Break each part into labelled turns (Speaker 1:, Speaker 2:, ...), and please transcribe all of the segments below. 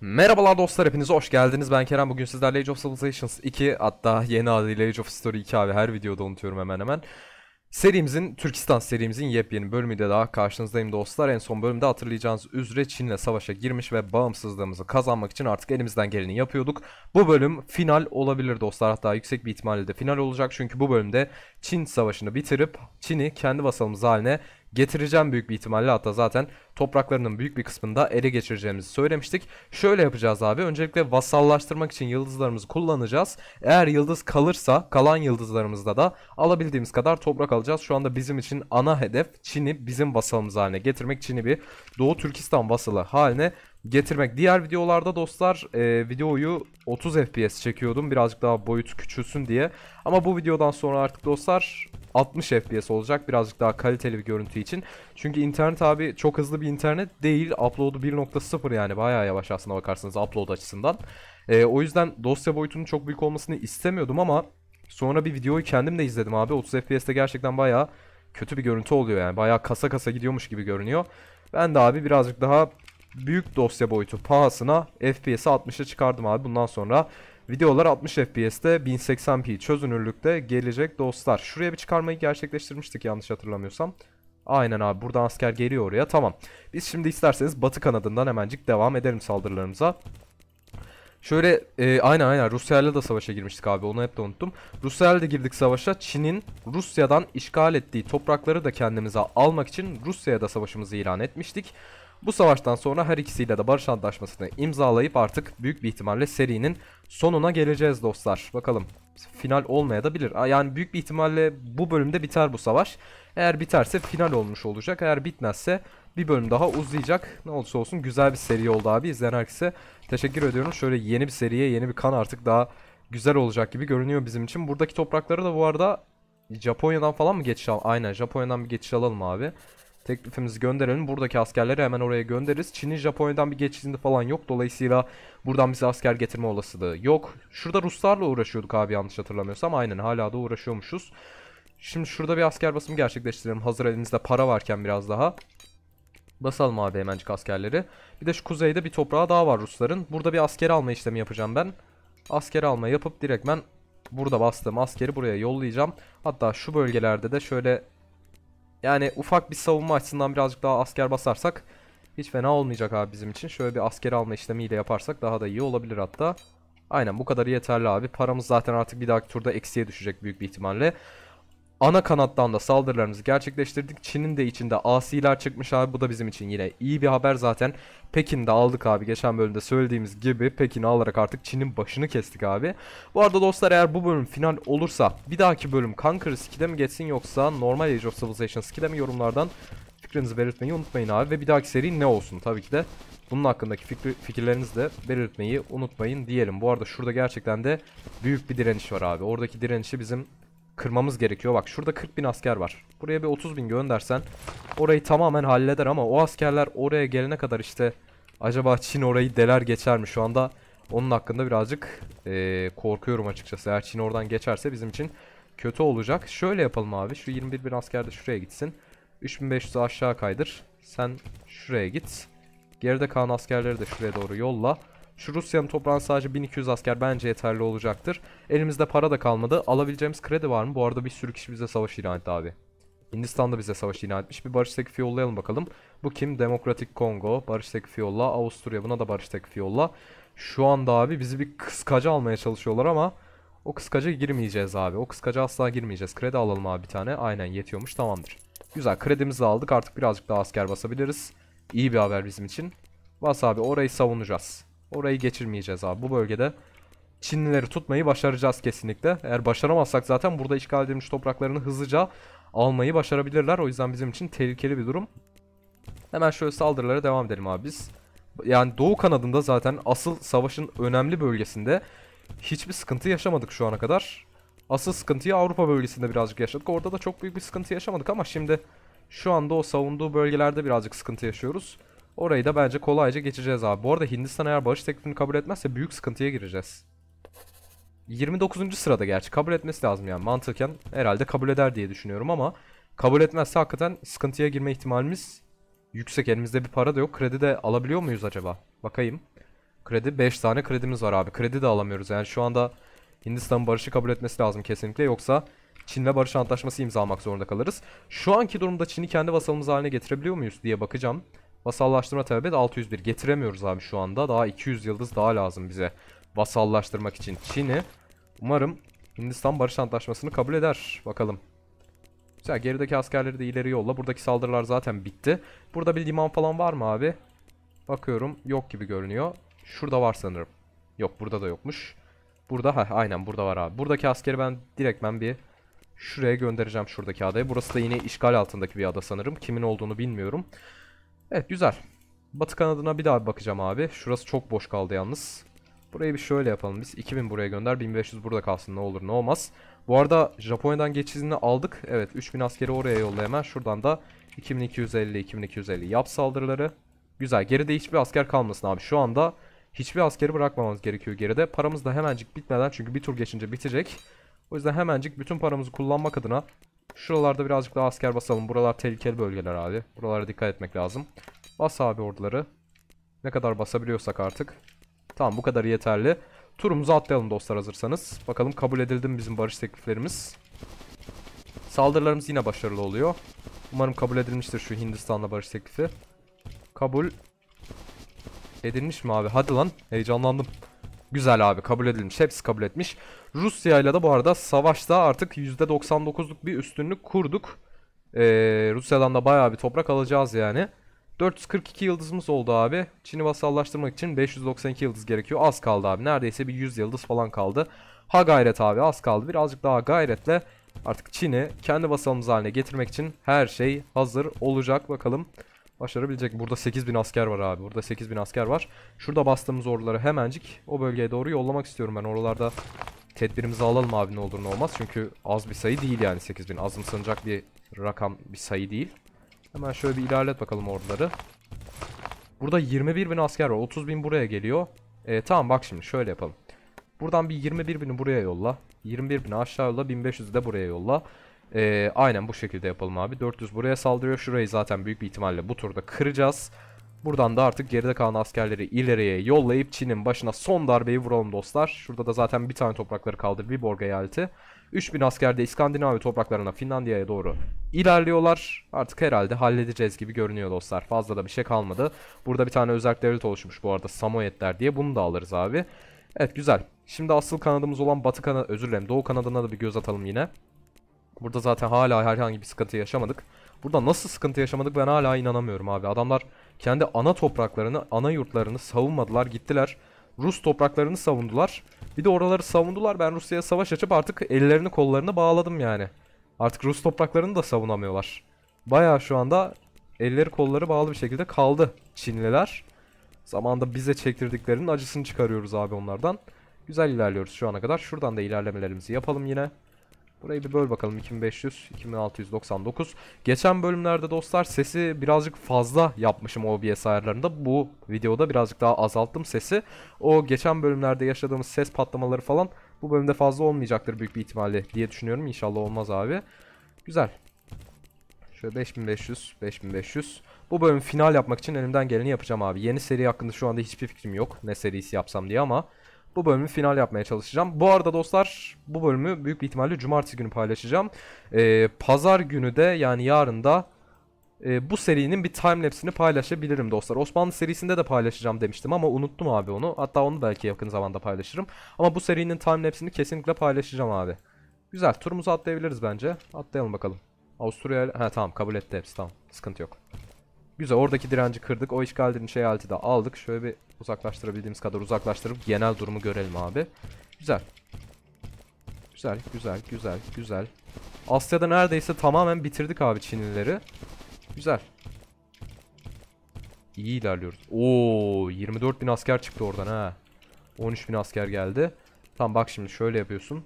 Speaker 1: Merhabalar dostlar hepiniz hoş geldiniz. Ben Kerem. Bugün sizlerle Age of Civilizations 2 hatta yeni adıyla Age of Story 2 abi her videoda unutuyorum hemen hemen. Serimizin, Türkistan serimizin yepyeni bölümüyle daha karşınızdayım dostlar. En son bölümde hatırlayacağınız üzere Çin'le savaşa girmiş ve bağımsızlığımızı kazanmak için artık elimizden geleni yapıyorduk. Bu bölüm final olabilir dostlar. Hatta yüksek bir ihtimalle de final olacak. Çünkü bu bölümde Çin savaşını bitirip Çin'i kendi vasalımız haline getireceğim büyük bir ihtimalle. Hatta zaten topraklarının büyük bir kısmında ele geçireceğimizi söylemiştik. Şöyle yapacağız abi. Öncelikle vasallaştırmak için yıldızlarımızı kullanacağız. Eğer yıldız kalırsa kalan yıldızlarımızda da alabildiğimiz kadar toprak alacağız. Şu anda bizim için ana hedef Çin'i bizim vasalımız haline getirmek. Çin'i bir Doğu Türkistan vasalı haline getirmek. Diğer videolarda dostlar e, videoyu 30 fps çekiyordum. Birazcık daha boyut küçülsün diye. Ama bu videodan sonra artık dostlar 60 FPS olacak birazcık daha kaliteli bir görüntü için. Çünkü internet abi çok hızlı bir internet değil. Upload'u 1.0 yani bayağı yavaş aslında bakarsanız upload açısından. E, o yüzden dosya boyutunun çok büyük olmasını istemiyordum ama sonra bir videoyu kendim de izledim abi. 30 FPS'te gerçekten bayağı kötü bir görüntü oluyor yani. Bayağı kasa kasa gidiyormuş gibi görünüyor. Ben de abi birazcık daha büyük dosya boyutu pahasına FPS'i 60'a çıkardım abi bundan sonra. Videolar 60 FPS'te 1080p çözünürlükte gelecek dostlar. Şuraya bir çıkarmayı gerçekleştirmiştik yanlış hatırlamıyorsam. Aynen abi buradan asker geliyor oraya tamam. Biz şimdi isterseniz batı kanadından hemencik devam edelim saldırılarımıza. Şöyle e, aynen aynen Rusya'yla da savaşa girmiştik abi onu hep de unuttum. Rusya'yla da girdik savaşa. Çin'in Rusya'dan işgal ettiği toprakları da kendimize almak için Rusya'ya da savaşımızı ilan etmiştik. Bu savaştan sonra her ikisiyle de barış antlaşmasını imzalayıp artık büyük bir ihtimalle serinin sonuna geleceğiz dostlar. Bakalım final olmaya da bilir. Yani büyük bir ihtimalle bu bölümde biter bu savaş. Eğer biterse final olmuş olacak. Eğer bitmezse bir bölüm daha uzayacak. Ne olursa olsun güzel bir seri oldu abi. İzleyen herkese teşekkür ediyorum. Şöyle yeni bir seriye yeni bir kan artık daha güzel olacak gibi görünüyor bizim için. Buradaki toprakları da bu arada Japonya'dan falan mı geçiş al? Aynen Japonya'dan bir geçiş alalım abi. Teklifimizi gönderelim. Buradaki askerleri hemen oraya göndeririz. Çin'in Japonya'dan bir geçişinde falan yok. Dolayısıyla buradan bize asker getirme olasılığı yok. Şurada Ruslarla uğraşıyorduk abi yanlış hatırlamıyorsam. Aynen hala da uğraşıyormuşuz. Şimdi şurada bir asker basımı gerçekleştirelim. Hazır elimizde para varken biraz daha. Basalım abi hemencik askerleri. Bir de şu kuzeyde bir toprağa daha var Rusların. Burada bir asker alma işlemi yapacağım ben. Asker alma yapıp direkt ben burada bastığım askeri buraya yollayacağım. Hatta şu bölgelerde de şöyle yani ufak bir savunma açısından birazcık daha asker basarsak hiç fena olmayacak abi bizim için. Şöyle bir asker alma işlemiyle yaparsak daha da iyi olabilir hatta. Aynen bu kadar yeterli abi. Paramız zaten artık bir dahaki turda eksiye düşecek büyük bir ihtimalle ana kanattan da saldırılarımızı gerçekleştirdik. Çin'in de içinde asiler çıkmış abi. Bu da bizim için yine iyi bir haber zaten. Pekin'de aldık abi. Geçen bölümde söylediğimiz gibi Pekin'i alarak artık Çin'in başını kestik abi. Bu arada dostlar eğer bu bölüm final olursa bir dahaki bölüm Conquerors 2'de mi geçsin yoksa normal Age of Civilizations 2'de mi yorumlardan fikrinizi belirtmeyi unutmayın abi. Ve bir dahaki seri ne olsun tabii ki de bunun hakkındaki fikri, fikirlerinizi de belirtmeyi unutmayın diyelim. Bu arada şurada gerçekten de büyük bir direniş var abi. Oradaki direnişi bizim kırmamız gerekiyor. Bak şurada 40 bin asker var. Buraya bir 30 bin göndersen orayı tamamen halleder ama o askerler oraya gelene kadar işte acaba Çin orayı deler geçer mi şu anda? Onun hakkında birazcık e, korkuyorum açıkçası. Eğer Çin oradan geçerse bizim için kötü olacak. Şöyle yapalım abi. Şu 21 bin asker de şuraya gitsin. 3500 aşağı kaydır. Sen şuraya git. Geride kalan askerleri de şuraya doğru yolla. Şu Rusya'nın toprağına sadece 1200 asker bence yeterli olacaktır. Elimizde para da kalmadı. Alabileceğimiz kredi var mı? Bu arada bir sürü kişi bize savaş ilan etti abi. Hindistan da bize savaş ilan etmiş. Bir barış teklifi yollayalım bakalım. Bu kim? Demokratik Kongo. Barış teklifi yolla. Avusturya buna da barış teklifi yolla. Şu anda abi bizi bir kıskaca almaya çalışıyorlar ama o kıskaca girmeyeceğiz abi. O kıskaca asla girmeyeceğiz. Kredi alalım abi bir tane. Aynen yetiyormuş tamamdır. Güzel kredimizi aldık artık birazcık daha asker basabiliriz. İyi bir haber bizim için. Bas abi orayı savunacağız. Orayı geçirmeyeceğiz abi. Bu bölgede Çinlileri tutmayı başaracağız kesinlikle. Eğer başaramazsak zaten burada işgal edilmiş topraklarını hızlıca almayı başarabilirler. O yüzden bizim için tehlikeli bir durum. Hemen şöyle saldırılara devam edelim abi biz. Yani doğu kanadında zaten asıl savaşın önemli bölgesinde hiçbir sıkıntı yaşamadık şu ana kadar. Asıl sıkıntıyı Avrupa bölgesinde birazcık yaşadık. Orada da çok büyük bir sıkıntı yaşamadık ama şimdi şu anda o savunduğu bölgelerde birazcık sıkıntı yaşıyoruz. Orayı da bence kolayca geçeceğiz abi. Bu arada Hindistan eğer barış teklifini kabul etmezse büyük sıkıntıya gireceğiz. 29. sırada gerçi kabul etmesi lazım yani mantıken herhalde kabul eder diye düşünüyorum ama kabul etmezse hakikaten sıkıntıya girme ihtimalimiz yüksek. Elimizde bir para da yok. Kredi de alabiliyor muyuz acaba? Bakayım. Kredi 5 tane kredimiz var abi. Kredi de alamıyoruz. Yani şu anda Hindistan barışı kabul etmesi lazım kesinlikle. Yoksa Çin'le barış antlaşması imzalamak zorunda kalırız. Şu anki durumda Çin'i kendi vasalımız haline getirebiliyor muyuz diye bakacağım. Vasallaştırma tebebet 601. Getiremiyoruz abi şu anda. Daha 200 yıldız daha lazım bize. Vasallaştırmak için Çin'i. Umarım Hindistan barış antlaşmasını kabul eder. Bakalım. Güzel gerideki askerleri de ileri yolla. Buradaki saldırılar zaten bitti. Burada bir liman falan var mı abi? Bakıyorum yok gibi görünüyor. Şurada var sanırım. Yok burada da yokmuş. Burada ha aynen burada var abi. Buradaki askeri ben direkt ben bir şuraya göndereceğim şuradaki adaya. Burası da yine işgal altındaki bir ada sanırım. Kimin olduğunu bilmiyorum. Evet güzel. Batı kanadına bir daha bakacağım abi. Şurası çok boş kaldı yalnız. Burayı bir şöyle yapalım biz. 2000 buraya gönder. 1500 burada kalsın ne olur ne olmaz. Bu arada Japonya'dan geçiş izni aldık. Evet 3000 askeri oraya yolla hemen. Şuradan da 2250-2250 yap saldırıları. Güzel. Geride hiçbir asker kalmasın abi. Şu anda hiçbir askeri bırakmamamız gerekiyor geride. Paramız da hemencik bitmeden çünkü bir tur geçince bitecek. O yüzden hemencik bütün paramızı kullanmak adına Şuralarda birazcık daha asker basalım. Buralar tehlikeli bölgeler abi. Buralara dikkat etmek lazım. Bas abi orduları. Ne kadar basabiliyorsak artık. Tamam bu kadar yeterli. Turumuzu atlayalım dostlar hazırsanız. Bakalım kabul edildi mi bizim barış tekliflerimiz. Saldırılarımız yine başarılı oluyor. Umarım kabul edilmiştir şu Hindistan'la barış teklifi. Kabul edilmiş mi abi? Hadi lan heyecanlandım. Güzel abi kabul edilmiş. Hepsi kabul etmiş. Rusya ile de bu arada savaşta artık %99'luk bir üstünlük kurduk. Ee, Rusya'dan da bayağı bir toprak alacağız yani. 442 yıldızımız oldu abi. Çin'i vasallaştırmak için 592 yıldız gerekiyor. Az kaldı abi. Neredeyse bir 100 yıldız falan kaldı. Ha gayret abi az kaldı. Birazcık daha gayretle artık Çin'i kendi vasalımız haline getirmek için her şey hazır olacak. Bakalım başarabilecek. Burada 8000 asker var abi. Burada 8000 asker var. Şurada bastığımız orduları hemencik o bölgeye doğru yollamak istiyorum ben. Oralarda tedbirimizi alalım abi ne olur ne olmaz. Çünkü az bir sayı değil yani 8000. Azımsanacak bir rakam bir sayı değil. Hemen şöyle bir ilerlet bakalım orduları. Burada 21 bin asker var. 30 bin buraya geliyor. E, tamam bak şimdi şöyle yapalım. Buradan bir 21 bini buraya yolla. 21 bini aşağı yolla. 1500 de buraya yolla. E, aynen bu şekilde yapalım abi. 400 buraya saldırıyor. Şurayı zaten büyük bir ihtimalle bu turda kıracağız. Buradan da artık geride kalan askerleri ileriye yollayıp Çin'in başına son darbeyi vuralım dostlar. Şurada da zaten bir tane toprakları kaldı Viborg eyaleti. 3000 asker de İskandinavya topraklarına Finlandiya'ya doğru ilerliyorlar. Artık herhalde halledeceğiz gibi görünüyor dostlar. Fazla da bir şey kalmadı. Burada bir tane özel devlet oluşmuş bu arada Samoyedler diye. Bunu da alırız abi. Evet güzel. Şimdi asıl kanadımız olan Batı kanadı, özür dilerim Doğu kanadına da bir göz atalım yine. Burada zaten hala herhangi bir sıkıntı yaşamadık. Burada nasıl sıkıntı yaşamadık ben hala inanamıyorum abi. Adamlar kendi ana topraklarını, ana yurtlarını savunmadılar gittiler. Rus topraklarını savundular. Bir de oraları savundular. Ben Rusya'ya savaş açıp artık ellerini kollarını bağladım yani. Artık Rus topraklarını da savunamıyorlar. Baya şu anda elleri kolları bağlı bir şekilde kaldı Çinliler. Zamanda bize çektirdiklerinin acısını çıkarıyoruz abi onlardan. Güzel ilerliyoruz şu ana kadar. Şuradan da ilerlemelerimizi yapalım yine. Burayı bir böl bakalım 2500, 2699. Geçen bölümlerde dostlar sesi birazcık fazla yapmışım OBS ayarlarında. Bu videoda birazcık daha azalttım sesi. O geçen bölümlerde yaşadığımız ses patlamaları falan bu bölümde fazla olmayacaktır büyük bir ihtimalle diye düşünüyorum. İnşallah olmaz abi. Güzel. Şöyle 5500, 5500. Bu bölüm final yapmak için elimden geleni yapacağım abi. Yeni seri hakkında şu anda hiçbir fikrim yok. Ne serisi yapsam diye ama bu bölümü final yapmaya çalışacağım. Bu arada dostlar bu bölümü büyük bir ihtimalle cumartesi günü paylaşacağım. Ee, Pazar günü de yani yarın da e, bu serinin bir timelapse'ini paylaşabilirim dostlar. Osmanlı serisinde de paylaşacağım demiştim ama unuttum abi onu. Hatta onu belki yakın zamanda paylaşırım. Ama bu serinin timelapse'ini kesinlikle paylaşacağım abi. Güzel turumuzu atlayabiliriz bence. Atlayalım bakalım. Avusturya... Ha tamam kabul etti hepsi tamam. Sıkıntı yok. Güzel oradaki direnci kırdık. O işgallerin şey altı da aldık. Şöyle bir uzaklaştırabildiğimiz kadar uzaklaştırıp genel durumu görelim abi. Güzel. Güzel, güzel, güzel, güzel. Asya'da neredeyse tamamen bitirdik abi Çinlileri. Güzel. İyi ilerliyoruz. Oo, 24 bin asker çıktı oradan ha. 13 bin asker geldi. Tam bak şimdi şöyle yapıyorsun.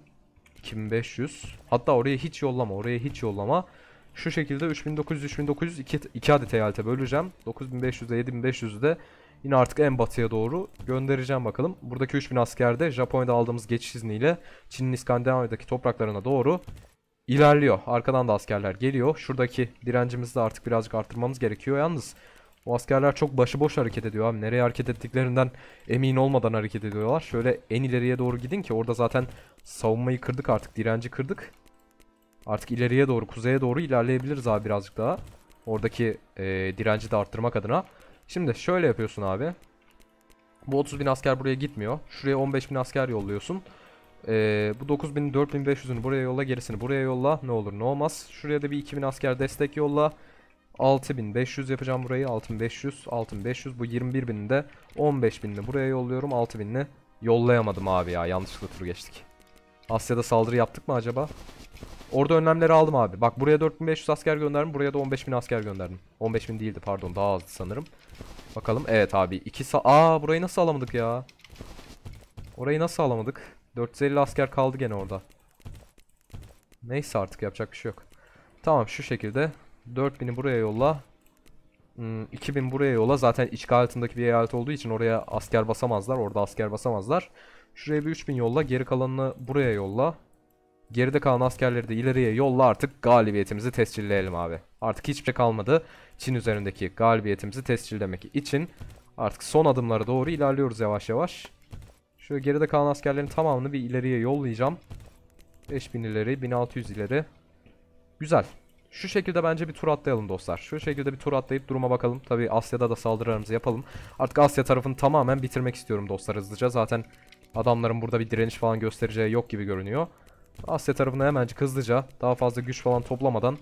Speaker 1: 2500. Hatta oraya hiç yollama, oraya hiç yollama. Şu şekilde 3900-3900 iki, adet eyalete böleceğim. 9500'e 7500'ü de yine artık en batıya doğru göndereceğim bakalım. Buradaki 3000 asker de Japonya'da aldığımız geçiş izniyle Çin'in İskandinavya'daki topraklarına doğru ilerliyor. Arkadan da askerler geliyor. Şuradaki direncimizi de artık birazcık arttırmamız gerekiyor. Yalnız o askerler çok başıboş hareket ediyor abi. Nereye hareket ettiklerinden emin olmadan hareket ediyorlar. Şöyle en ileriye doğru gidin ki orada zaten savunmayı kırdık artık. Direnci kırdık. Artık ileriye doğru, kuzeye doğru ilerleyebiliriz abi birazcık daha. Oradaki e, direnci de arttırmak adına. Şimdi şöyle yapıyorsun abi. Bu 30 bin asker buraya gitmiyor. Şuraya 15 bin asker yolluyorsun. Ee, bu 9000'i 4500'ünü buraya yolla gerisini buraya yolla. Ne olur ne olmaz. Şuraya da bir 2000 asker destek yolla. 6500 yapacağım burayı. 6500, 6500. Bu 21000'ini de 15000'ini buraya yolluyorum. 6000'ini yollayamadım abi ya. Yanlışlıkla tur geçtik. Asya'da saldırı yaptık mı acaba? Orada önlemleri aldım abi. Bak buraya 4500 asker gönderdim. Buraya da 15000 asker gönderdim. 15000 değildi pardon. Daha azdı sanırım. Bakalım. Evet abi. 2 sa Aa burayı nasıl alamadık ya? Orayı nasıl alamadık? 450 asker kaldı gene orada. Neyse artık yapacak bir şey yok. Tamam şu şekilde. 4000'i buraya yolla. 2000 hmm, buraya yola. Zaten içki altındaki bir eyalet olduğu için oraya asker basamazlar. Orada asker basamazlar. Şuraya bir 3000 yolla. Geri kalanını buraya yolla. Geride kalan askerleri de ileriye yolla artık galibiyetimizi tescilleyelim abi. Artık hiçbir şey kalmadı. Çin üzerindeki galibiyetimizi tescillemek için artık son adımlara doğru ilerliyoruz yavaş yavaş. Şöyle geride kalan askerlerin tamamını bir ileriye yollayacağım. 5000 ileri, 1600 ileri. Güzel. Şu şekilde bence bir tur atlayalım dostlar. Şu şekilde bir tur atlayıp duruma bakalım. Tabi Asya'da da saldırılarımızı yapalım. Artık Asya tarafını tamamen bitirmek istiyorum dostlar hızlıca. Zaten adamların burada bir direniş falan göstereceği yok gibi görünüyor. Asya tarafına hemencik hızlıca daha fazla güç falan toplamadan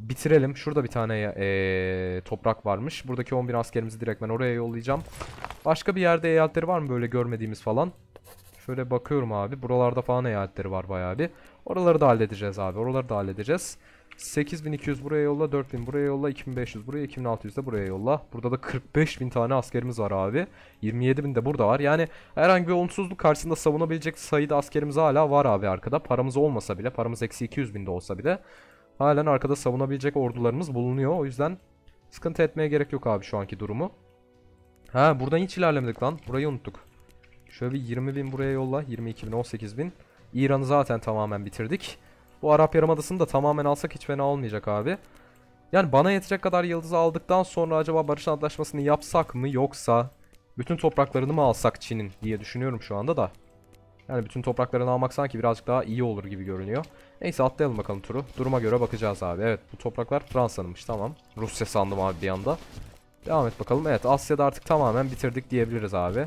Speaker 1: bitirelim. Şurada bir tane ee, toprak varmış. Buradaki 11 askerimizi direkt ben oraya yollayacağım. Başka bir yerde eyaletleri var mı böyle görmediğimiz falan? Şöyle bakıyorum abi. Buralarda falan eyaletleri var bayağı bir. Oraları da halledeceğiz abi. Oraları da halledeceğiz. 8200 buraya yolla, 4000 buraya yolla, 2500 buraya, 2600 de buraya yolla. Burada da 45000 tane askerimiz var abi. 27000 de burada var. Yani herhangi bir olumsuzluk karşısında savunabilecek sayıda askerimiz hala var abi arkada. Paramız olmasa bile, paramız eksi 200 bin de olsa bile halen arkada savunabilecek ordularımız bulunuyor. O yüzden sıkıntı etmeye gerek yok abi şu anki durumu. Ha buradan hiç ilerlemedik lan. Burayı unuttuk. Şöyle bir 20 bin buraya yolla. 22 bin, 18 bin. İran'ı zaten tamamen bitirdik. Bu Arap Yarımadası'nı da tamamen alsak hiç fena olmayacak abi. Yani bana yetecek kadar yıldızı aldıktan sonra acaba barış antlaşmasını yapsak mı yoksa bütün topraklarını mı alsak Çin'in diye düşünüyorum şu anda da. Yani bütün topraklarını almak sanki birazcık daha iyi olur gibi görünüyor. Neyse atlayalım bakalım turu. Duruma göre bakacağız abi. Evet bu topraklar Fransa'nınmış tamam. Rusya sandım abi bir anda. Devam et bakalım. Evet Asya'da artık tamamen bitirdik diyebiliriz abi.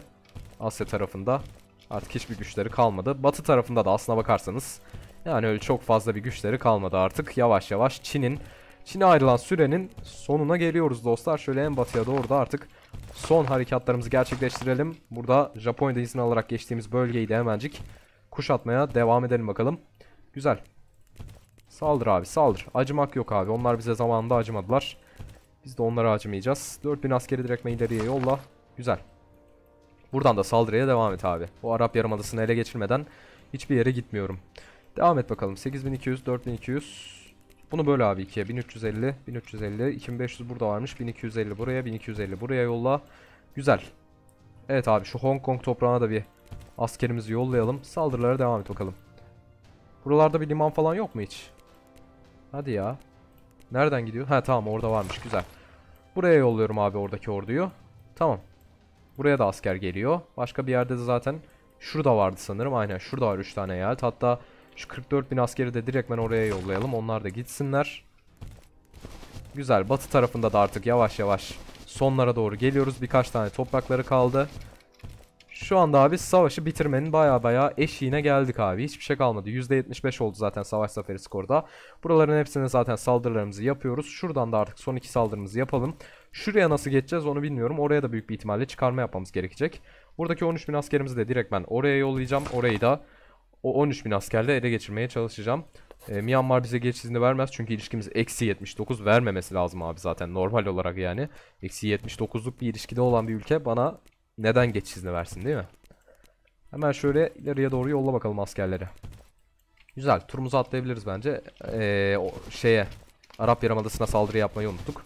Speaker 1: Asya tarafında artık hiçbir güçleri kalmadı. Batı tarafında da aslına bakarsanız yani öyle çok fazla bir güçleri kalmadı artık. Yavaş yavaş Çin'in Çin'e ayrılan sürenin sonuna geliyoruz dostlar. Şöyle en batıya doğru da artık son harekatlarımızı gerçekleştirelim. Burada Japonya'da izin alarak geçtiğimiz bölgeyi de hemencik kuşatmaya devam edelim bakalım. Güzel. Saldır abi saldır. Acımak yok abi. Onlar bize zamanında acımadılar. Biz de onlara acımayacağız. 4000 askeri direktme ileriye yolla. Güzel. Buradan da saldırıya devam et abi. O Arap Yarımadası'nı ele geçirmeden hiçbir yere gitmiyorum. Devam et bakalım. 8200, 4200. Bunu böyle abi ikiye. 1350, 1350, 2500 burada varmış. 1250 buraya, 1250 buraya yolla. Güzel. Evet abi şu Hong Kong toprağına da bir askerimizi yollayalım. Saldırılara devam et bakalım. Buralarda bir liman falan yok mu hiç? Hadi ya. Nereden gidiyor? Ha tamam orada varmış. Güzel. Buraya yolluyorum abi oradaki orduyu. Tamam. Buraya da asker geliyor. Başka bir yerde de zaten şurada vardı sanırım. Aynen şurada var 3 tane eyalet. Hatta şu 44 bin askeri de direktmen oraya yollayalım. Onlar da gitsinler. Güzel. Batı tarafında da artık yavaş yavaş sonlara doğru geliyoruz. Birkaç tane toprakları kaldı. Şu anda abi savaşı bitirmenin baya baya eşiğine geldik abi. Hiçbir şey kalmadı. %75 oldu zaten savaş zaferi skorda. Buraların hepsine zaten saldırılarımızı yapıyoruz. Şuradan da artık son iki saldırımızı yapalım. Şuraya nasıl geçeceğiz onu bilmiyorum. Oraya da büyük bir ihtimalle çıkarma yapmamız gerekecek. Buradaki 13.000 askerimizi de direkt ben oraya yollayacağım. Orayı da o 13 bin askerle ele geçirmeye çalışacağım. E, Myanmar bize geçiş izni vermez çünkü ilişkimiz eksi 79 vermemesi lazım abi zaten normal olarak yani. Eksi 79'luk bir ilişkide olan bir ülke bana neden geçiş izni versin değil mi? Hemen şöyle ileriye doğru yolla bakalım askerleri. Güzel turumuzu atlayabiliriz bence. Ee, o şeye Arap Yarımadası'na saldırı yapmayı unuttuk.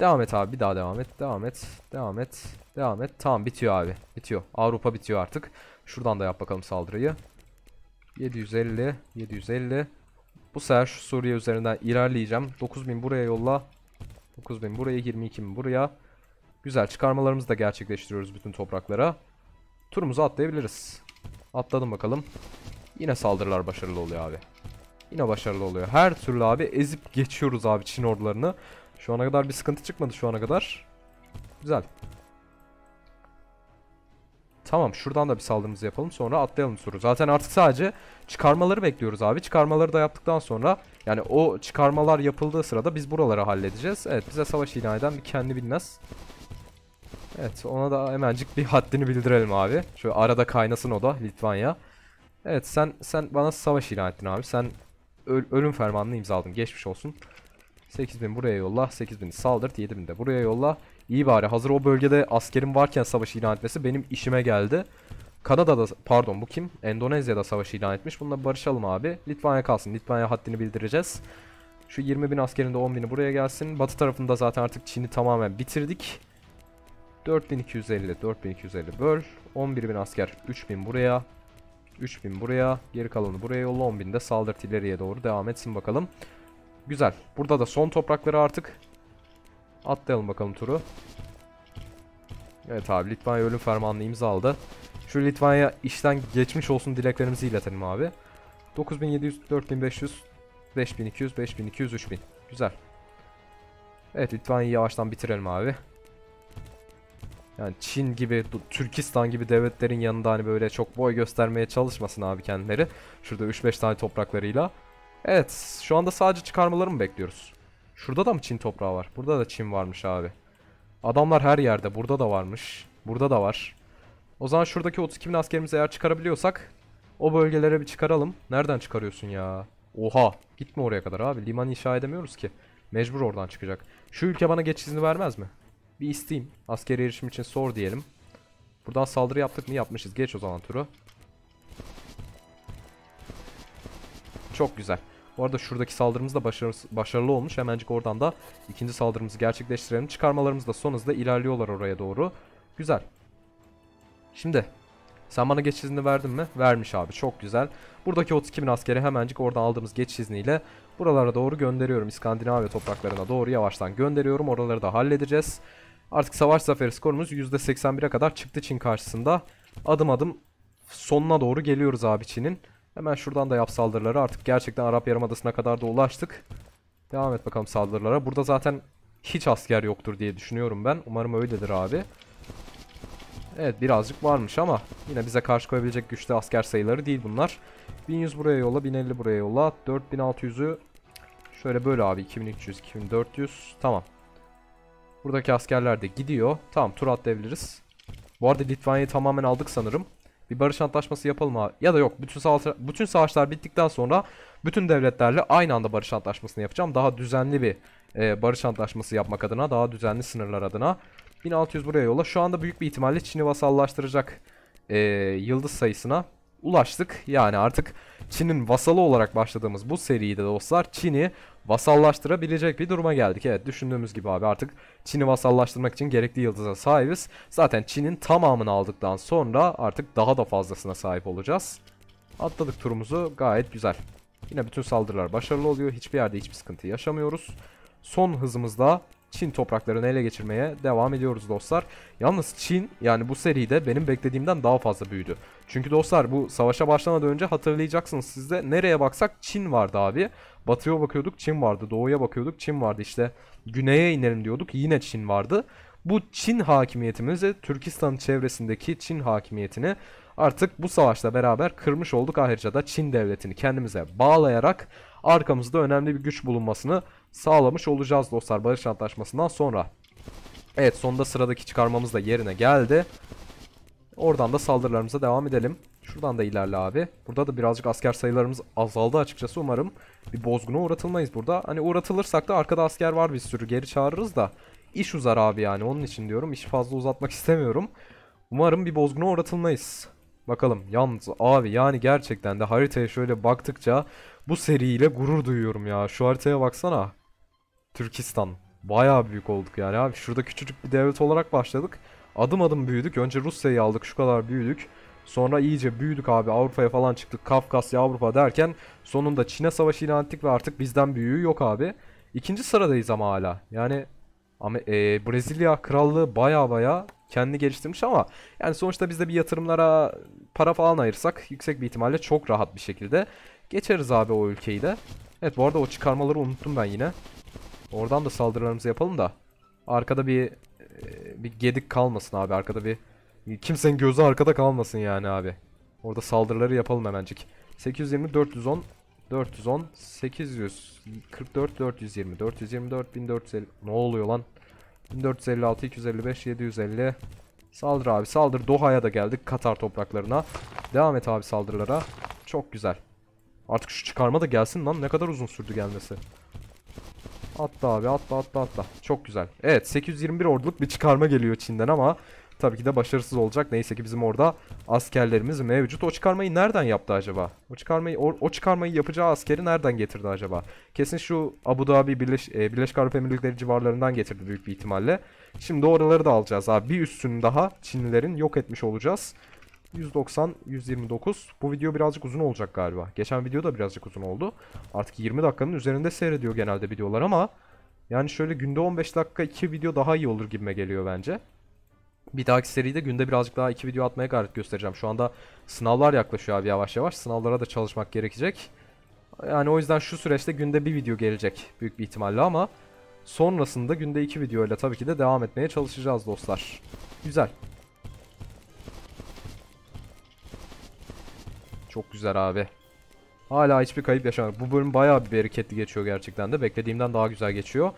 Speaker 1: Devam et abi bir daha devam et. Devam et. Devam et. Devam et. Tamam bitiyor abi. Bitiyor. Avrupa bitiyor artık. Şuradan da yap bakalım saldırıyı. 750, 750. Bu sefer şu Suriye üzerinden ilerleyeceğim. 9000 buraya yolla. 9000 buraya, 22000 buraya. Güzel çıkarmalarımızı da gerçekleştiriyoruz bütün topraklara. Turumuzu atlayabiliriz. Atladım bakalım. Yine saldırılar başarılı oluyor abi. Yine başarılı oluyor. Her türlü abi ezip geçiyoruz abi Çin ordularını. Şu ana kadar bir sıkıntı çıkmadı şu ana kadar. Güzel. Tamam şuradan da bir saldırımızı yapalım sonra atlayalım soru. Zaten artık sadece çıkarmaları bekliyoruz abi. Çıkarmaları da yaptıktan sonra yani o çıkarmalar yapıldığı sırada biz buraları halledeceğiz. Evet bize savaş ilan eden bir kendi bilmez. Evet ona da hemencik bir haddini bildirelim abi. Şöyle arada kaynasın o da Litvanya. Evet sen sen bana savaş ilan ettin abi. Sen öl ölüm fermanını imzaladın. Geçmiş olsun. 8000 buraya yolla. 8000 saldırt. 7000 de buraya yolla. İyi bari hazır o bölgede askerim varken savaşı ilan etmesi benim işime geldi. Kanada'da pardon bu kim? Endonezya'da savaşı ilan etmiş. Bununla barışalım abi. Litvanya kalsın. Litvanya haddini bildireceğiz. Şu 20 bin askerin de 10 bini buraya gelsin. Batı tarafında zaten artık Çin'i tamamen bitirdik. 4250, 4250 böl. 11 bin asker, 3000 buraya. 3000 buraya. Geri kalanı buraya yolla. 10 bin de saldırt ileriye doğru devam etsin bakalım. Güzel. Burada da son toprakları artık Atlayalım bakalım turu. Evet abi Litvanya ölüm fermanını imzaladı. Şu Litvanya işten geçmiş olsun dileklerimizi iletelim abi. 9700, 4500, 5200, 5200, 3000. Güzel. Evet Litvanya'yı yavaştan bitirelim abi. Yani Çin gibi, Türkistan gibi devletlerin yanında hani böyle çok boy göstermeye çalışmasın abi kendileri. Şurada 3-5 tane topraklarıyla. Evet şu anda sadece çıkarmaları mı bekliyoruz? Şurada da mı Çin toprağı var? Burada da Çin varmış abi. Adamlar her yerde. Burada da varmış. Burada da var. O zaman şuradaki 32 askerimizi eğer çıkarabiliyorsak o bölgelere bir çıkaralım. Nereden çıkarıyorsun ya? Oha. Gitme oraya kadar abi. Liman inşa edemiyoruz ki. Mecbur oradan çıkacak. Şu ülke bana geç izni vermez mi? Bir isteyeyim. Askeri erişim için sor diyelim. Buradan saldırı yaptık mı yapmışız. Geç o zaman turu. Çok güzel. Bu arada şuradaki saldırımız da başarılı olmuş. Hemencik oradan da ikinci saldırımızı gerçekleştirelim. Çıkarmalarımız da son hızda ilerliyorlar oraya doğru. Güzel. Şimdi sen bana geçiş izni verdin mi? Vermiş abi çok güzel. Buradaki 32 bin askeri hemencik oradan aldığımız geçiş izniyle buralara doğru gönderiyorum. İskandinavya topraklarına doğru yavaştan gönderiyorum. Oraları da halledeceğiz. Artık savaş zaferi skorumuz %81'e kadar çıktı Çin karşısında. Adım adım sonuna doğru geliyoruz abi Çin'in. Hemen şuradan da yap saldırıları. Artık gerçekten Arap Yarımadası'na kadar da ulaştık. Devam et bakalım saldırılara. Burada zaten hiç asker yoktur diye düşünüyorum ben. Umarım öyledir abi. Evet birazcık varmış ama yine bize karşı koyabilecek güçte asker sayıları değil bunlar. 1100 buraya yolla, 1050 buraya yolla. 4600'ü şöyle böyle abi. 2300, 2400. Tamam. Buradaki askerler de gidiyor. Tamam tur atlayabiliriz. Bu arada Litvanya'yı tamamen aldık sanırım. Bir barış antlaşması yapalım abi. Ya da yok bütün, savaşlar, bütün savaşlar bittikten sonra bütün devletlerle aynı anda barış antlaşmasını yapacağım. Daha düzenli bir e, barış antlaşması yapmak adına daha düzenli sınırlar adına. 1600 buraya yola. Şu anda büyük bir ihtimalle Çin'i vasallaştıracak e, yıldız sayısına ulaştık. Yani artık Çin'in vasalı olarak başladığımız bu seride dostlar Çin'i vasallaştırabilecek bir duruma geldik. Evet düşündüğümüz gibi abi artık Çin'i vasallaştırmak için gerekli yıldıza sahibiz. Zaten Çin'in tamamını aldıktan sonra artık daha da fazlasına sahip olacağız. Atladık turumuzu gayet güzel. Yine bütün saldırılar başarılı oluyor. Hiçbir yerde hiçbir sıkıntı yaşamıyoruz. Son hızımızda Çin topraklarını ele geçirmeye devam ediyoruz dostlar. Yalnız Çin yani bu seride benim beklediğimden daha fazla büyüdü. Çünkü dostlar bu savaşa başlamadan önce hatırlayacaksınız sizde nereye baksak Çin vardı abi. Batıya bakıyorduk Çin vardı, doğuya bakıyorduk Çin vardı işte. Güneye inelim diyorduk yine Çin vardı. Bu Çin hakimiyetimizi Türkistan çevresindeki Çin hakimiyetini artık bu savaşla beraber kırmış olduk. Ayrıca da Çin devletini kendimize bağlayarak arkamızda önemli bir güç bulunmasını sağlamış olacağız dostlar barış antlaşmasından sonra. Evet sonda sıradaki çıkarmamız da yerine geldi. Oradan da saldırılarımıza devam edelim. Şuradan da ilerle abi. Burada da birazcık asker sayılarımız azaldı açıkçası umarım. Bir bozguna uğratılmayız burada. Hani uğratılırsak da arkada asker var bir sürü geri çağırırız da. İş uzar abi yani onun için diyorum. İşi fazla uzatmak istemiyorum. Umarım bir bozguna uğratılmayız. Bakalım yalnız abi yani gerçekten de haritaya şöyle baktıkça bu seriyle gurur duyuyorum ya. Şu haritaya baksana. Türkistan. Bayağı büyük olduk yani abi. Şurada küçücük bir devlet olarak başladık. Adım adım büyüdük. Önce Rusya'yı aldık şu kadar büyüdük. Sonra iyice büyüdük abi Avrupa'ya falan çıktık Kafkasya Avrupa derken sonunda Çin'e savaşı ilan ettik ve artık bizden büyüğü yok abi. İkinci sıradayız ama hala yani ama e, Brezilya krallığı baya baya kendi geliştirmiş ama yani sonuçta biz de bir yatırımlara para falan ayırsak yüksek bir ihtimalle çok rahat bir şekilde geçeriz abi o ülkeyi de. Evet bu arada o çıkarmaları unuttum ben yine. Oradan da saldırılarımızı yapalım da arkada bir e, bir gedik kalmasın abi arkada bir kimsenin gözü arkada kalmasın yani abi. Orada saldırıları yapalım hemencik. 820 410 410 800 44 420 424 1450 ne oluyor lan 1456 255 750 saldır abi saldır Doha'ya da geldik Katar topraklarına devam et abi saldırılara çok güzel artık şu çıkarma da gelsin lan ne kadar uzun sürdü gelmesi atla abi atla atla atla çok güzel evet 821 orduluk bir çıkarma geliyor Çin'den ama Tabii ki de başarısız olacak. Neyse ki bizim orada askerlerimiz mevcut. O çıkarmayı nereden yaptı acaba? O çıkarmayı o, o çıkarmayı yapacağı askeri nereden getirdi acaba? Kesin şu Abu Dhabi Birleş, e, Birleşik Arap Emirlikleri civarlarından getirdi büyük bir ihtimalle. Şimdi oraları da alacağız abi. Bir üstünü daha Çinlilerin yok etmiş olacağız. 190, 129. Bu video birazcık uzun olacak galiba. Geçen video da birazcık uzun oldu. Artık 20 dakikanın üzerinde seyrediyor genelde videolar ama... Yani şöyle günde 15 dakika 2 video daha iyi olur gibime geliyor bence. Bir dahaki seride günde birazcık daha iki video atmaya gayret göstereceğim. Şu anda sınavlar yaklaşıyor abi yavaş yavaş. Sınavlara da çalışmak gerekecek. Yani o yüzden şu süreçte günde bir video gelecek büyük bir ihtimalle ama sonrasında günde iki videoyla tabii ki de devam etmeye çalışacağız dostlar. Güzel. Çok güzel abi. Hala hiçbir kayıp yaşamadık. Bu bölüm bayağı bir bereketli geçiyor gerçekten de. Beklediğimden daha güzel geçiyor.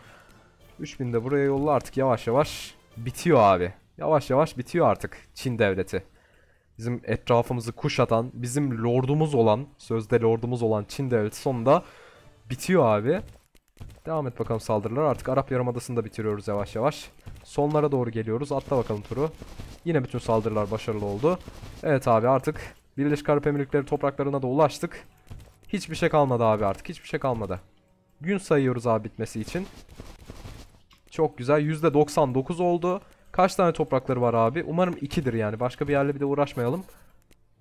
Speaker 1: 3000 de buraya yolla artık yavaş yavaş bitiyor abi yavaş yavaş bitiyor artık Çin devleti. Bizim etrafımızı kuşatan, bizim lordumuz olan, sözde lordumuz olan Çin devleti sonunda bitiyor abi. Devam et bakalım saldırılar. Artık Arap Yarımadası'nı da bitiriyoruz yavaş yavaş. Sonlara doğru geliyoruz. Atla bakalım turu. Yine bütün saldırılar başarılı oldu. Evet abi artık Birleşik Arap Emirlikleri topraklarına da ulaştık. Hiçbir şey kalmadı abi artık. Hiçbir şey kalmadı. Gün sayıyoruz abi bitmesi için. Çok güzel. %99 oldu. Kaç tane toprakları var abi? Umarım 2'dir yani. Başka bir yerle bir de uğraşmayalım.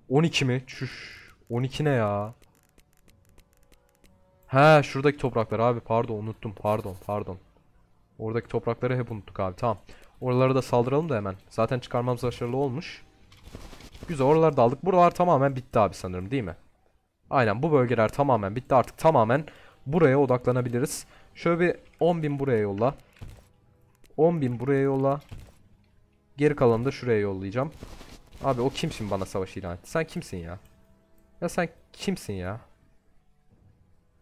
Speaker 1: 12 mi? Çüş. 12 ne ya? He şuradaki topraklar abi pardon unuttum pardon pardon. Oradaki toprakları hep unuttuk abi tamam. Oralara da saldıralım da hemen. Zaten çıkarmamız başarılı olmuş. Güzel oraları da aldık. Buralar tamamen bitti abi sanırım değil mi? Aynen bu bölgeler tamamen bitti artık tamamen buraya odaklanabiliriz. Şöyle bir 10.000 buraya yolla. 10.000 buraya yolla. Geri kalanı da şuraya yollayacağım. Abi o kimsin bana savaş ilan etti? Sen kimsin ya? Ya sen kimsin ya?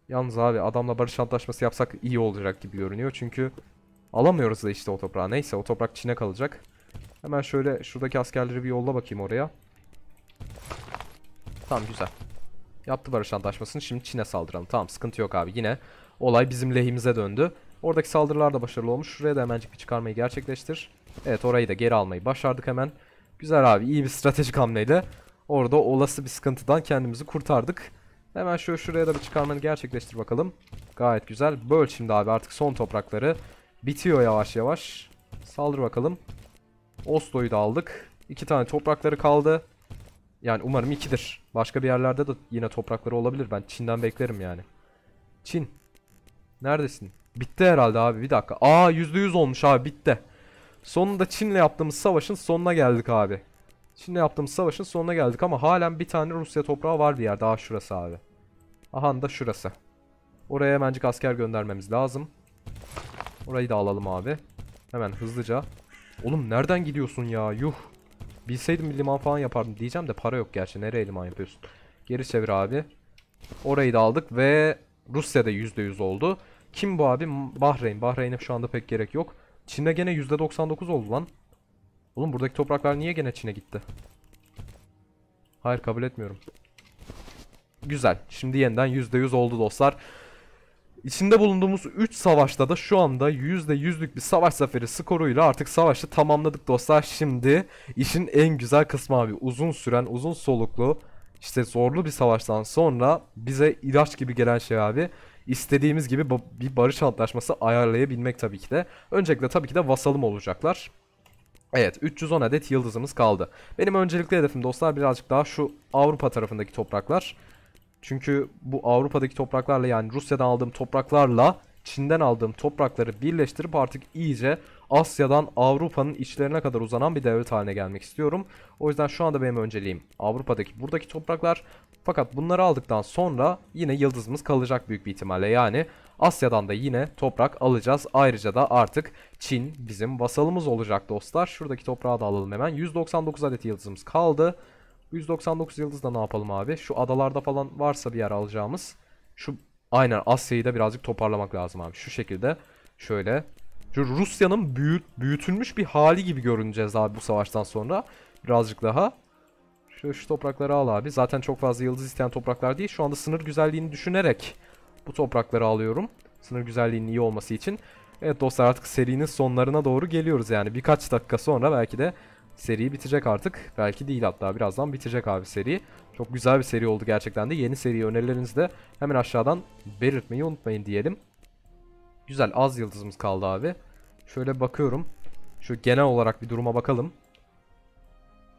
Speaker 1: Yalnız abi adamla barış antlaşması yapsak iyi olacak gibi görünüyor. Çünkü alamıyoruz da işte o toprağı. Neyse o toprak Çin'e kalacak. Hemen şöyle şuradaki askerleri bir yolla bakayım oraya. Tamam güzel. Yaptı barış antlaşmasını. Şimdi Çin'e saldıralım. Tamam sıkıntı yok abi. Yine olay bizim lehimize döndü. Oradaki saldırılar da başarılı olmuş. Şuraya da hemencik bir çıkarmayı gerçekleştir. Evet orayı da geri almayı başardık hemen. Güzel abi iyi bir stratejik hamleydi orada olası bir sıkıntıdan kendimizi kurtardık. Hemen şu şuraya da bir çıkarmanı gerçekleştir bakalım. Gayet güzel. Böl şimdi abi artık son toprakları. Bitiyor yavaş yavaş. Saldır bakalım. Oslo'yu da aldık. İki tane toprakları kaldı. Yani umarım ikidir. Başka bir yerlerde de yine toprakları olabilir. Ben Çin'den beklerim yani. Çin. Neredesin? Bitti herhalde abi bir dakika. Aa %100 olmuş abi bitti. Sonunda Çin'le yaptığımız savaşın sonuna geldik abi. Çin'le yaptığımız savaşın sonuna geldik ama halen bir tane Rusya toprağı var bir yer daha şurası abi. Aha da şurası. Oraya hemencik asker göndermemiz lazım. Orayı da alalım abi. Hemen hızlıca. Oğlum nereden gidiyorsun ya? Yuh. Bilseydim bir liman falan yapardım diyeceğim de para yok gerçi. Nereye liman yapıyorsun? Geri çevir abi. Orayı da aldık ve Rusya'da %100 oldu. Kim bu abi? Bahreyn. Bahreyn'e şu anda pek gerek yok. Çin'e gene %99 oldu lan. Oğlum buradaki topraklar niye gene Çin'e gitti? Hayır kabul etmiyorum. Güzel. Şimdi yeniden %100 oldu dostlar. İçinde bulunduğumuz 3 savaşta da şu anda %100'lük bir savaş zaferi skoruyla artık savaşı tamamladık dostlar. Şimdi işin en güzel kısmı abi. Uzun süren, uzun soluklu, işte zorlu bir savaştan sonra bize ilaç gibi gelen şey abi istediğimiz gibi bir barış antlaşması ayarlayabilmek tabii ki de. Öncelikle tabii ki de vasalım olacaklar. Evet 310 adet yıldızımız kaldı. Benim öncelikli hedefim dostlar birazcık daha şu Avrupa tarafındaki topraklar. Çünkü bu Avrupa'daki topraklarla yani Rusya'dan aldığım topraklarla Çin'den aldığım toprakları birleştirip artık iyice Asya'dan Avrupa'nın içlerine kadar uzanan bir devlet haline gelmek istiyorum. O yüzden şu anda benim önceliğim Avrupa'daki buradaki topraklar fakat bunları aldıktan sonra yine yıldızımız kalacak büyük bir ihtimalle. Yani Asya'dan da yine toprak alacağız. Ayrıca da artık Çin bizim vasalımız olacak dostlar. Şuradaki toprağı da alalım hemen. 199 adet yıldızımız kaldı. 199 yıldız da ne yapalım abi? Şu adalarda falan varsa bir yer alacağımız. Şu aynen Asya'yı da birazcık toparlamak lazım abi. Şu şekilde şöyle. Şu Rusya'nın büyüt, büyütülmüş bir hali gibi görüneceğiz abi bu savaştan sonra. Birazcık daha. Şöyle şu toprakları al abi. Zaten çok fazla yıldız isteyen topraklar değil. Şu anda sınır güzelliğini düşünerek bu toprakları alıyorum. Sınır güzelliğinin iyi olması için. Evet dostlar artık serinin sonlarına doğru geliyoruz yani. Birkaç dakika sonra belki de seri bitecek artık. Belki değil hatta birazdan bitecek abi seri. Çok güzel bir seri oldu gerçekten de. Yeni seri önerilerinizi de hemen aşağıdan belirtmeyi unutmayın diyelim. Güzel az yıldızımız kaldı abi. Şöyle bakıyorum. Şu genel olarak bir duruma bakalım.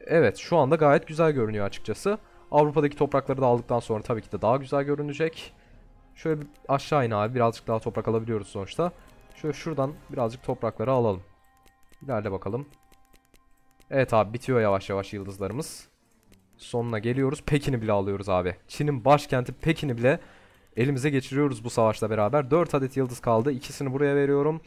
Speaker 1: Evet şu anda gayet güzel görünüyor açıkçası. Avrupa'daki toprakları da aldıktan sonra tabii ki de daha güzel görünecek. Şöyle bir aşağı in abi birazcık daha toprak alabiliyoruz sonuçta. Şöyle şuradan birazcık toprakları alalım. İlerle bakalım. Evet abi bitiyor yavaş yavaş yıldızlarımız. Sonuna geliyoruz. Pekin'i bile alıyoruz abi. Çin'in başkenti Pekin'i bile elimize geçiriyoruz bu savaşla beraber. 4 adet yıldız kaldı. İkisini buraya veriyorum.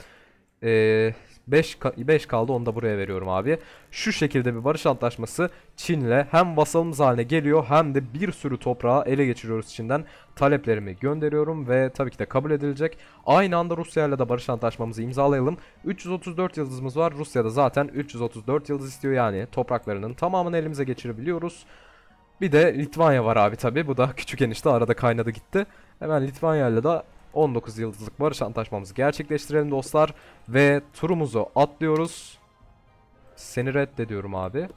Speaker 1: 5 5 kaldı onu da buraya veriyorum abi. Şu şekilde bir barış antlaşması Çin'le hem vasalımız haline geliyor hem de bir sürü toprağı ele geçiriyoruz Çin'den. Taleplerimi gönderiyorum ve tabii ki de kabul edilecek. Aynı anda Rusya ile de barış antlaşmamızı imzalayalım. 334 yıldızımız var. Rusya'da zaten 334 yıldız istiyor yani topraklarının tamamını elimize geçirebiliyoruz. Bir de Litvanya var abi tabi. Bu da küçük enişte arada kaynadı gitti. Hemen Litvanya ile de 19 yıldızlık barış antlaşmamızı gerçekleştirelim dostlar. Ve turumuzu atlıyoruz. Seni reddediyorum abi.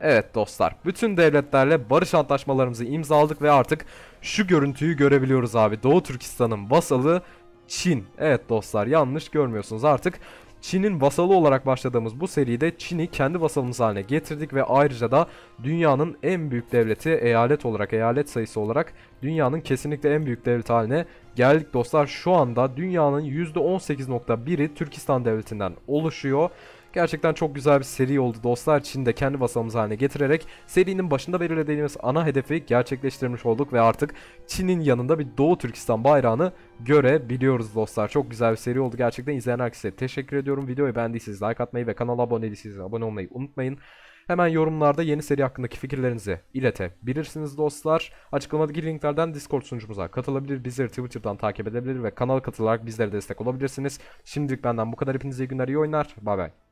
Speaker 1: Evet dostlar bütün devletlerle barış antlaşmalarımızı imzaladık ve artık şu görüntüyü görebiliyoruz abi. Doğu Türkistan'ın vasalı Çin. Evet dostlar yanlış görmüyorsunuz artık Çin'in vasalı olarak başladığımız bu seride Çin'i kendi vasalımız haline getirdik ve ayrıca da dünyanın en büyük devleti eyalet olarak, eyalet sayısı olarak dünyanın kesinlikle en büyük devlet haline geldik dostlar. Şu anda dünyanın %18.1'i Türkistan devletinden oluşuyor. Gerçekten çok güzel bir seri oldu dostlar. Çin'i de kendi vasalımız haline getirerek serinin başında belirlediğimiz ana hedefi gerçekleştirmiş olduk ve artık Çin'in yanında bir Doğu Türkistan bayrağını görebiliyoruz dostlar. Çok güzel bir seri oldu gerçekten. izleyen herkese teşekkür ediyorum. Videoyu beğendiyseniz like atmayı ve kanala abone değilseniz abone olmayı unutmayın. Hemen yorumlarda yeni seri hakkındaki fikirlerinizi iletebilirsiniz dostlar. Açıklamadaki linklerden Discord sunucumuza katılabilir, bizleri Twitter'dan takip edebilir ve kanala katılarak bizlere destek olabilirsiniz. Şimdilik benden bu kadar. Hepinize iyi günler, iyi oyunlar. Bay bay.